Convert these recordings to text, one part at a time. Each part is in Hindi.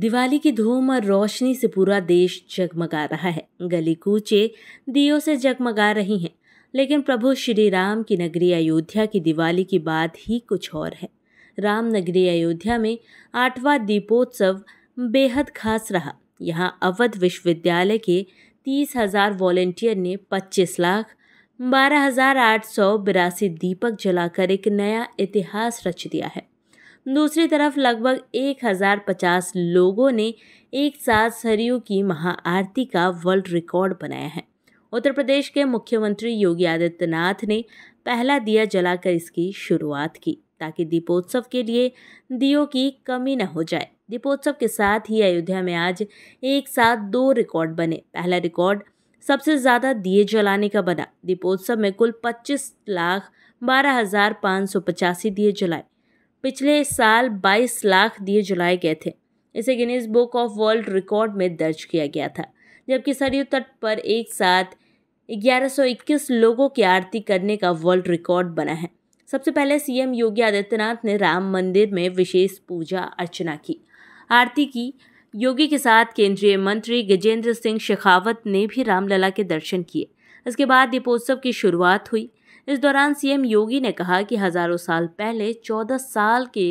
दिवाली की धूम और रोशनी से पूरा देश जगमगा रहा है गली कूचे दियो से जगमगा रही हैं लेकिन प्रभु श्री राम की नगरी अयोध्या की दिवाली की बात ही कुछ और है राम नगरी अयोध्या में आठवां दीपोत्सव बेहद खास रहा यहाँ अवध विश्वविद्यालय के तीस हजार वॉलेंटियर ने पच्चीस लाख बारह हजार आठ सौ बिरासी दीपक जलाकर एक नया इतिहास रच दिया है दूसरी तरफ लगभग एक हज़ार पचास लोगों ने एक साथ सरयू की महाआरती का वर्ल्ड रिकॉर्ड बनाया है उत्तर प्रदेश के मुख्यमंत्री योगी आदित्यनाथ ने पहला दिया जलाकर इसकी शुरुआत की ताकि दीपोत्सव के लिए दियो की कमी न हो जाए दीपोत्सव के साथ ही अयोध्या में आज एक साथ दो रिकॉर्ड बने पहला रिकॉर्ड सबसे ज़्यादा दिए जलाने का बना दीपोत्सव में कुल 25 लाख बारह हज़ार पाँच सौ पचासी दिए जलाए पिछले साल 22 लाख दिए जलाए गए थे इसे Guinness Book of World Record में दर्ज किया गया था जबकि सरयू तट पर एक साथ 1121 लोगों की आरती करने का वर्ल्ड रिकॉर्ड बना है सबसे पहले सीएम योगी आदित्यनाथ ने राम मंदिर में विशेष पूजा अर्चना की आरती की योगी के साथ केंद्रीय मंत्री गजेंद्र सिंह शेखावत ने भी रामलला के दर्शन किए इसके बाद दीपोत्सव की शुरुआत हुई इस दौरान सीएम योगी ने कहा कि हजारों साल पहले चौदह साल के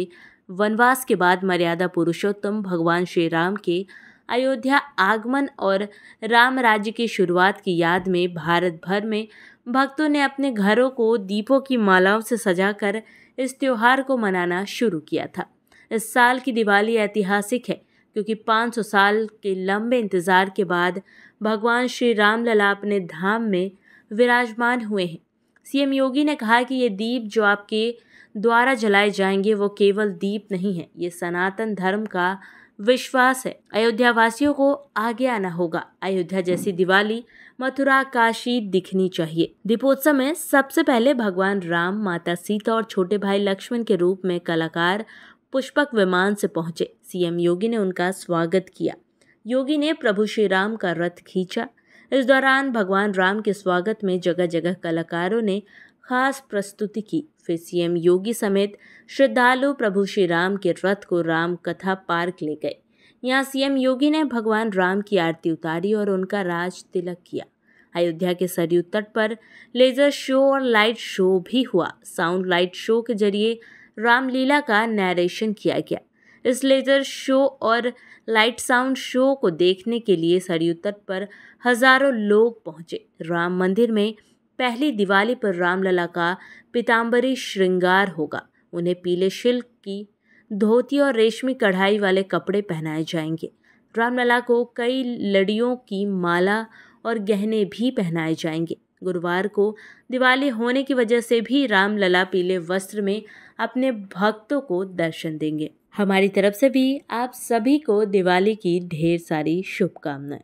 वनवास के बाद मर्यादा पुरुषोत्तम भगवान श्री राम के अयोध्या आगमन और राम राज्य की शुरुआत की याद में भारत भर में भक्तों ने अपने घरों को दीपों की मालाओं से सजाकर इस त्यौहार को मनाना शुरू किया था इस साल की दिवाली ऐतिहासिक है क्योंकि 500 साल के लंबे इंतज़ार के बाद भगवान श्री रामलला अपने धाम में विराजमान हुए हैं सीएम योगी ने कहा कि ये दीप जो आपके द्वारा जलाए जाएंगे वो केवल दीप नहीं है ये सनातन धर्म का विश्वास है अयोध्या वासियों को आगे आना होगा अयोध्या जैसी दिवाली मथुरा काशी दिखनी चाहिए दीपोत्सव में सबसे पहले भगवान राम माता सीता और छोटे भाई लक्ष्मण के रूप में कलाकार पुष्पक विमान से पहुंचे सीएम योगी ने उनका स्वागत किया योगी ने प्रभु श्री राम का रथ खींचा इस दौरान भगवान राम के स्वागत में जगह जगह कलाकारों ने खास प्रस्तुति की फिर सीएम योगी समेत श्रद्धालु प्रभु श्री राम के रथ को राम कथा पार्क ले गए यहाँ सीएम योगी ने भगवान राम की आरती उतारी और उनका राज तिलक किया अयोध्या के सरयू तट पर लेजर शो और लाइट शो भी हुआ साउंड लाइट शो के जरिए रामलीला का नरेशन किया गया इस लेज़र शो और लाइट साउंड शो को देखने के लिए सरयू तट पर हज़ारों लोग पहुंचे राम मंदिर में पहली दिवाली पर रामलला का पीताम्बरी श्रृंगार होगा उन्हें पीले शिल्क की धोती और रेशमी कढ़ाई वाले कपड़े पहनाए जाएंगे रामलला को कई लड़ियों की माला और गहने भी पहनाए जाएंगे गुरुवार को दिवाली होने की वजह से भी रामलला पीले वस्त्र में अपने भक्तों को दर्शन देंगे हमारी तरफ से भी आप सभी को दिवाली की ढेर सारी शुभकामनाएं